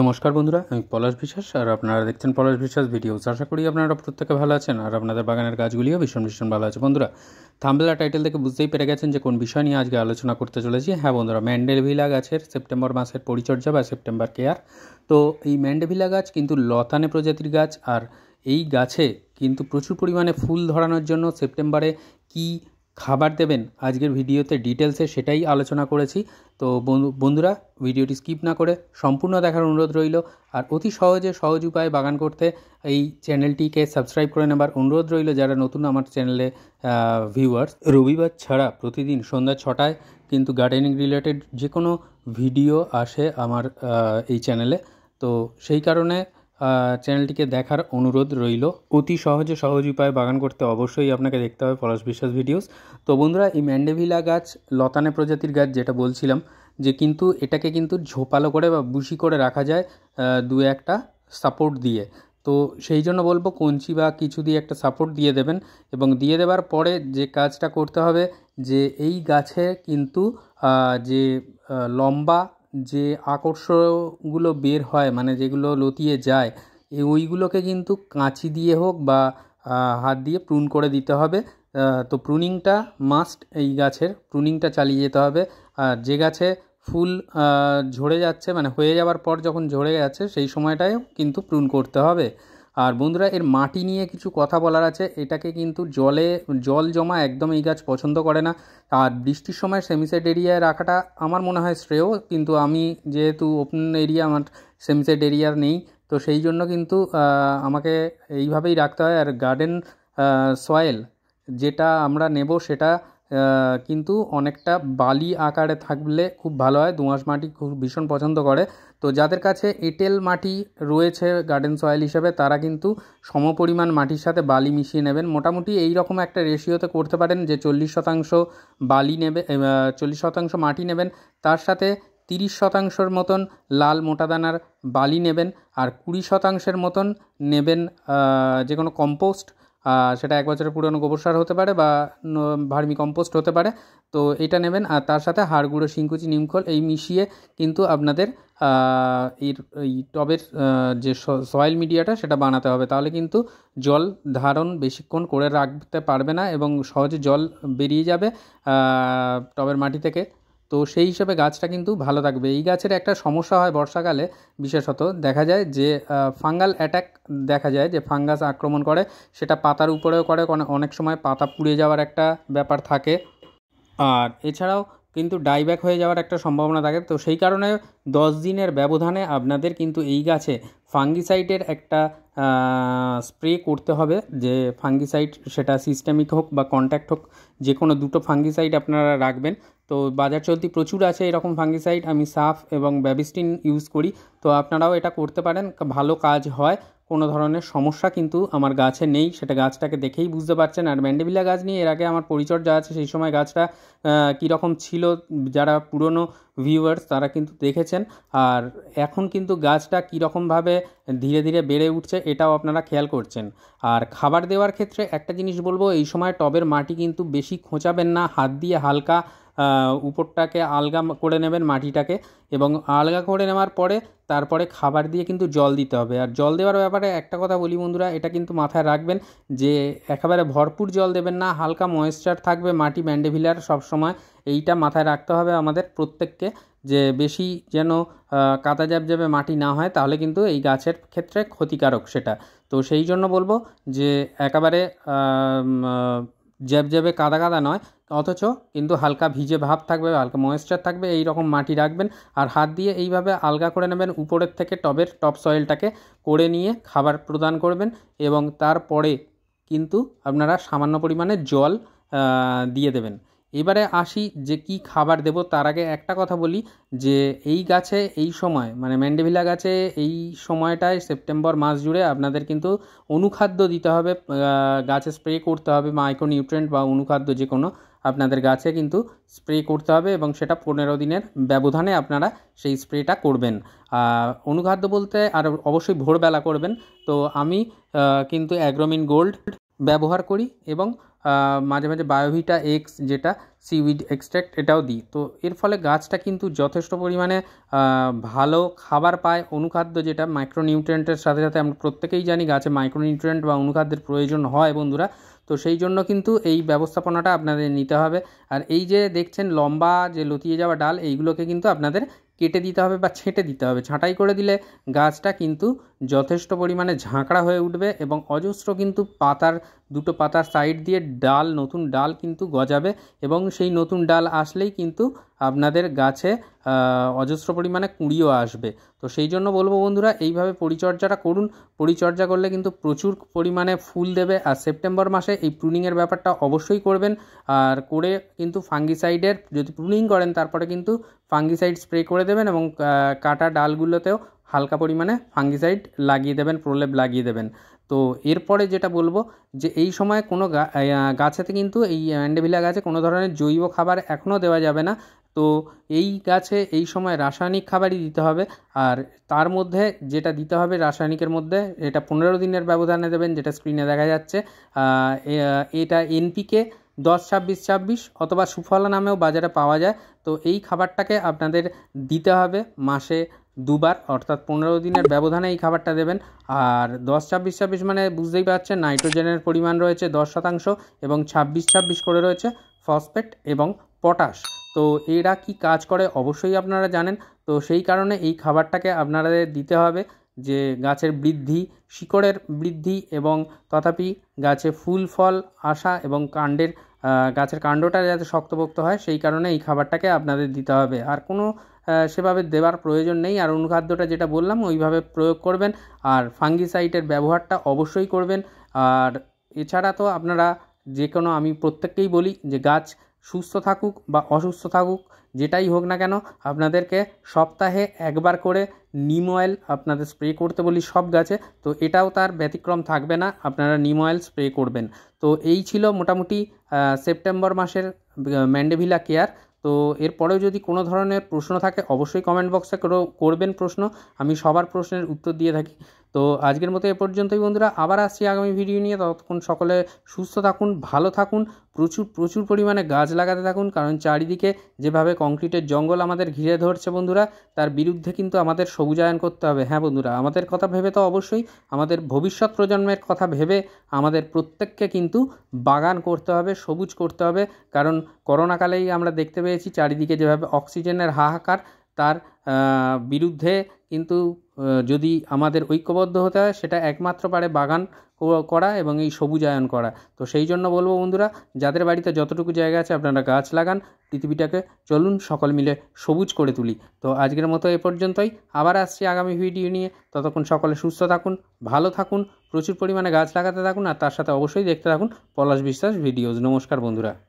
নমস্কার বন্ধুরা আমি পলাশ বিশ্বাস আর আপনারা দেখছেন পলাশ বিশ্বাস ভিডিওস আশা করি আপনারা প্রত্যেকে ভালো আছেন আর আপনাদের বাগানের গাছগুলিও ভীষণ ভীষণ ভালো আছে বন্ধুরা থাম্বেলা টাইটেল থেকে বুঝতেই পেরে গেছেন যে কোন বিষয় নিয়ে আজকে আলোচনা করতে চলেছি হ্যাঁ বন্ধুরা ম্যান্ডেলভিলা গাছের সেপ্টেম্বর মাসের পরিচর্যা বা সেপ্টেম্বর কেয়ার তো এই ম্যান্ডেভিলা গাছ কিন্তু লতানে প্রজাতির গাছ আর এই গাছে কিন্তু প্রচুর পরিমাণে ফুল ধরানোর জন্য সেপ্টেম্বরে কী খাবার দেবেন আজকের ভিডিওতে ডিটেলসে সেটাই আলোচনা করেছি তো বন্ধুরা ভিডিওটি স্কিপ না করে সম্পূর্ণ দেখার অনুরোধ রইল আর অতি সহজে সহজ উপায়ে বাগান করতে এই চ্যানেলটিকে সাবস্ক্রাইব করে নেবার অনুরোধ রইল যারা নতুন আমার চ্যানেলে ভিউয়ার্স রবিবার ছাড়া প্রতিদিন সন্ধ্যা ছটায় কিন্তু গার্ডেনিং রিলেটেড যে কোনো ভিডিও আসে আমার এই চ্যানেলে তো সেই কারণে চ্যানেলটিকে দেখার অনুরোধ রইল অতি সহজে সহজ উপায়ে বাগান করতে অবশ্যই আপনাকে দেখতে হবে পলাশ বিশ্বাস ভিডিওস তো বন্ধুরা এই ম্যান্ডেভিলা গাছ লতানে প্রজাতির গাছ যেটা বলছিলাম যে কিন্তু এটাকে কিন্তু ঝোপালো করে বা বুশি করে রাখা যায় দু একটা সাপোর্ট দিয়ে তো সেই জন্য বলবো কঞ্চি বা কিছু দিয়ে একটা সাপোর্ট দিয়ে দেবেন এবং দিয়ে দেওয়ার পরে যে কাজটা করতে হবে যে এই গাছে কিন্তু যে লম্বা যে আকর্ষগুলো বের হয় মানে যেগুলো লতিয়ে যায় এই ওইগুলোকে কিন্তু কাঁচি দিয়ে হোক বা হাত দিয়ে প্রুন করে দিতে হবে তো প্রুনিংটা মাস্ট এই গাছের প্রুনিংটা চালিয়ে যেতে হবে আর যে গাছে ফুল ঝরে যাচ্ছে মানে হয়ে যাওয়ার পর যখন ঝরে যাচ্ছে সেই সময়টায় কিন্তু প্রুন করতে হবে আর বন্ধুরা এর মাটি নিয়ে কিছু কথা বলার আছে এটাকে কিন্তু জলে জল জমা একদম এই গাছ পছন্দ করে না আর বৃষ্টির সময় সেমিসেট এরিয়ায় রাখাটা আমার মনে হয় শ্রেয় কিন্তু আমি যেহেতু ওপেন এরিয়া আমার সেমিসেট এরিয়ার নেই তো সেই জন্য কিন্তু আমাকে এইভাবেই রাখতে হয় আর গার্ডেন সয়েল যেটা আমরা নেব সেটা কিন্তু অনেকটা বালি আকারে থাকলে খুব ভালো হয় দোঁয়াশ মাটি খুব ভীষণ পছন্দ করে তো যাদের কাছে এঁটেল মাটি রয়েছে গার্ডেন সয়েল হিসেবে তারা কিন্তু সমপরিমাণ মাটির সাথে বালি মিশিয়ে নেবেন মোটামুটি এই রকম একটা রেশিওতে করতে পারেন যে চল্লিশ শতাংশ বালি নেবে চল্লিশ শতাংশ মাটি নেবেন তার সাথে তিরিশ শতাংশর মতন লাল মোটা দানার বালি নেবেন আর কুড়ি শতাংশের মতন নেবেন যে কোনো কম্পোস্ট সেটা এক বছরের পুরনো গোবর সার হতে পারে বা ভার্মি কম্পোস্ট হতে পারে তো এটা নেবেন আর তার সাথে হাড় গুঁড়ো শিঙ্কুচি নিমখল এই মিশিয়ে কিন্তু আপনাদের এর এই টবের যে সয়েল মিডিয়াটা সেটা বানাতে হবে তাহলে কিন্তু জল ধারণ বেশিক্ষণ করে রাখতে পারবে না এবং সহজে জল বেরিয়ে যাবে টবের মাটি থেকে তো সেই হিসাবে গাছটা কিন্তু ভালো থাকবে এই গাছের একটা সমস্যা হয় বর্ষাকালে বিশেষত দেখা যায় যে ফাঙ্গাল অ্যাট্যাক দেখা যায় যে ফাঙ্গাস আক্রমণ করে সেটা পাতার উপরেও করে অনেক সময় পাতা পুড়ে যাওয়ার একটা ব্যাপার থাকে আর এছাড়াও কিন্তু ডাইব্যাক হয়ে যাওয়ার একটা সম্ভাবনা থাকে তো সেই কারণে দশ দিনের ব্যবধানে আপনাদের কিন্তু এই গাছে ফাঙ্গিসাইটের একটা স্প্রে করতে হবে যে ফাঙ্গিসাইট সেটা সিস্টেমিক হোক বা কন্ট্যাক্ট হোক যে কোনো দুটো ফাঙ্গিসাইট আপনারা রাখবেন তো বাজার চলতি প্রচুর আছে এরকম ফাঙ্গিসাইড আমি সাফ এবং ব্যাবিস্টিন ইউজ করি তো আপনারাও এটা করতে পারেন ভালো কাজ হয় কোনো ধরনের সমস্যা কিন্তু আমার গাছে নেই সেটা গাছটাকে দেখেই বুঝতে পারছেন আর ম্যান্ডেবিলা গাছ নিয়ে এর আগে আমার পরিচর্যা আছে সেই সময় গাছটা কীরকম ছিল যারা পুরনো ভিউয়ার্স তারা কিন্তু দেখেছেন আর এখন কিন্তু গাছটা কীরকমভাবে ধীরে ধীরে বেড়ে উঠছে এটাও আপনারা খেয়াল করছেন আর খাবার দেওয়ার ক্ষেত্রে একটা জিনিস বলবো এই সময় টবের মাটি কিন্তু বেশি খোঁচাবেন না হাত দিয়ে হালকা উপরটাকে আলগা করে নেবেন মাটিটাকে এবং আলগা করে নেওয়ার পরে তারপরে খাবার দিয়ে কিন্তু জল দিতে হবে আর জল দেওয়ার ব্যাপারে একটা কথা বলি বন্ধুরা এটা কিন্তু মাথায় রাখবেন যে একেবারে ভরপুর জল দেবেন না হালকা ময়েশ্চার থাকবে মাটি ম্যান্ডেভিলার সবসময় এইটা মাথায় রাখতে হবে আমাদের প্রত্যেককে যে বেশি যেন কাদা যাবে মাটি না হয় তাহলে কিন্তু এই গাছের ক্ষেত্রে ক্ষতিকারক সেটা তো সেই জন্য বলবো যে একেবারে জ্যাবে কাদা কাদা নয় অথচ কিন্তু হালকা ভিজে ভাব থাকবে হালকা ময়েশ্চার থাকবে এই রকম মাটি রাখবেন আর হাত দিয়ে এইভাবে আলগা করে নেবেন উপরের থেকে টবের টপ সয়েলটাকে করে নিয়ে খাবার প্রদান করবেন এবং তারপরে কিন্তু আপনারা সামান্য পরিমাণে জল দিয়ে দেবেন এবারে আসি যে কি খাবার দেব তার আগে একটা কথা বলি যে এই গাছে এই সময় মানে ম্যান্ডেভিলা গাছে এই সময়টায় সেপ্টেম্বর মাস জুড়ে আপনাদের কিন্তু অনুখাদ্য দিতে হবে গাছে স্প্রে করতে হবে মাইক্রো নিউট্রেন্ট বা অনুখাদ্য যে কোনো আপনাদের গাছে কিন্তু স্প্রে করতে হবে এবং সেটা পনেরো দিনের ব্যবধানে আপনারা সেই স্প্রেটা করবেন অনুখাদ্য বলতে আর অবশ্যই ভোরবেলা করবেন তো আমি কিন্তু অ্যাগ্রোমিন গোল্ড ব্যবহার করি এবং মাঝে মাঝে বায়োভিটা এক্স যেটা সিউইড এক্সট্র্যাক্ট এটাও দিই তো এর ফলে গাছটা কিন্তু যথেষ্ট পরিমাণে ভালো খাবার পায় অনুখাদ্য যেটা মাইক্রোনিউট্রিয়েন্টের সাথে সাথে আমরা প্রত্যেকেই জানি গাছে মাইক্রোনিউট্রিয়েন্ট বা অনুখাদ্যের প্রয়োজন হয় বন্ধুরা তো সেই জন্য কিন্তু এই ব্যবস্থাপনাটা আপনাদের নিতে হবে আর এই যে দেখছেন লম্বা যে লতিয়ে যাওয়া ডাল এইগুলোকে কিন্তু আপনাদের কেটে দিতে হবে বা ছেঁটে দিতে হবে ছাঁটাই করে দিলে গাছটা কিন্তু যথেষ্ট পরিমাণে ঝাঁকড়া হয়ে উঠবে এবং অজস্র কিন্তু পাতার দুটো পাতার সাইড দিয়ে ডাল নতুন ডাল কিন্তু গজাবে এবং সেই নতুন ডাল আসলেই কিন্তু আপনাদের গাছে অজস্র পরিমাণে কুঁড়িও আসবে তো সেই জন্য বলবো বন্ধুরা এইভাবে পরিচর্যাটা করুন পরিচর্যা করলে কিন্তু প্রচুর পরিমাণে ফুল দেবে আর সেপ্টেম্বর মাসে এই প্রুনিংয়ের ব্যাপারটা অবশ্যই করবেন আর করে কিন্তু ফাঙ্গিসাইডের যদি প্রুনিং করেন তারপরে কিন্তু ফাঙ্গিসাইড স্প্রে করে দেবেন এবং কাটা ডালগুলোতেও হালকা পরিমাণে ফাঙ্গিসাইড লাগিয়ে দেবেন প্রলেপ লাগিয়ে দেবেন তো এরপরে যেটা বলবো যে এই সময় কোনো গাছেতে কিন্তু এই অ্যান্ডেভিলা গাছে কোনো ধরনের জৈব খাবার এখনও দেওয়া যাবে না তো এই গাছে এই সময় রাসায়নিক খাবারই দিতে হবে আর তার মধ্যে যেটা দিতে হবে রাসায়নিকের মধ্যে এটা পনেরো দিনের ব্যবধানে দেবেন যেটা স্ক্রিনে দেখা যাচ্ছে এটা এনপিকে দশ ছাব্বিশ ছাব্বিশ অথবা সুফলা নামেও বাজারে পাওয়া যায় তো এই খাবারটাকে আপনাদের দিতে হবে মাসে দুবার অর্থাৎ পনেরো দিনের ব্যবধানে এই খাবারটা দেবেন আর দশ ছাব্বিশ ছাব্বিশ মানে বুঝতেই পারছেন নাইট্রোজেনের পরিমাণ রয়েছে দশ শতাংশ এবং ছাব্বিশ ছাব্বিশ করে রয়েছে ফসফেট এবং পটাশ তো এরা কি কাজ করে অবশ্যই আপনারা জানেন তো সেই কারণে এই খাবারটাকে আপনাদের দিতে হবে যে গাছের বৃদ্ধি শিকড়ের বৃদ্ধি এবং তথাপি গাছে ফুল ফল আসা এবং কাণ্ডের গাছের কাণ্ডটা যাতে শক্তপোক্ত হয় সেই কারণে এই খাবারটাকে আপনাদের দিতে হবে আর কোনো সেভাবে দেওয়ার প্রয়োজন নেই আর অনুখাদ্যটা যেটা বললাম ওইভাবে প্রয়োগ করবেন আর ফাঙ্গিসাইটের ব্যবহারটা অবশ্যই করবেন আর এছাড়া তো আপনারা যে কোনো আমি প্রত্যেককেই বলি যে গাছ সুস্থ থাকুক বা অসুস্থ থাকুক যেটাই হোক না কেন আপনাদেরকে সপ্তাহে একবার করে নিম অয়েল আপনাদের স্প্রে করতে বলি সব গাছে তো এটাও তার ব্যতিক্রম থাকবে না আপনারা নিম অয়েল স্প্রে করবেন তো এই ছিল মোটামুটি সেপ্টেম্বর মাসের ম্যান্ডেভিলা কেয়ার তো এরপরেও যদি কোনো ধরনের প্রশ্ন থাকে অবশ্যই কমেন্ট বক্সে করবেন প্রশ্ন আমি সবার প্রশ্নের উত্তর দিয়ে থাকি তো আজকের মতো এ পর্যন্তই বন্ধুরা আবার আসছি আগামী ভিডিও নিয়ে ততক্ষণ সকলে সুস্থ থাকুন ভালো থাকুন প্রচুর প্রচুর পরিমাণে গাছ লাগাতে থাকুন কারণ চারিদিকে যেভাবে কংক্রিটের জঙ্গল আমাদের ঘিরে ধরছে বন্ধুরা তার বিরুদ্ধে কিন্তু আমাদের সবুজায়ন করতে হবে হ্যাঁ বন্ধুরা আমাদের কথা ভেবে তো অবশ্যই আমাদের ভবিষ্যৎ প্রজন্মের কথা ভেবে আমাদের প্রত্যেককে কিন্তু বাগান করতে হবে সবুজ করতে হবে কারণ করোনাকালেই আমরা দেখতে পেয়েছি চারিদিকে যেভাবে অক্সিজেনের হাহাকার তার বিরুদ্ধে কিন্তু যদি আমাদের ঐক্যবদ্ধ হতে হয় সেটা একমাত্র পারে বাগান করা এবং এই সবুজায়ন করা তো সেই জন্য বলবো বন্ধুরা যাদের বাড়িতে যতটুকু জায়গা আছে আপনারা গাছ লাগান পৃথিবীটাকে চলুন সকল মিলে সবুজ করে তুলি তো আজকের মতো এ পর্যন্তই আবার আসছি আগামী ভিডিও নিয়ে ততক্ষণ সকলে সুস্থ থাকুন ভালো থাকুন প্রচুর পরিমাণে গাছ লাগাতে থাকুন আর তার সাথে অবশ্যই দেখতে থাকুন পলাশ বিশ্বাস ভিডিওজ নমস্কার বন্ধুরা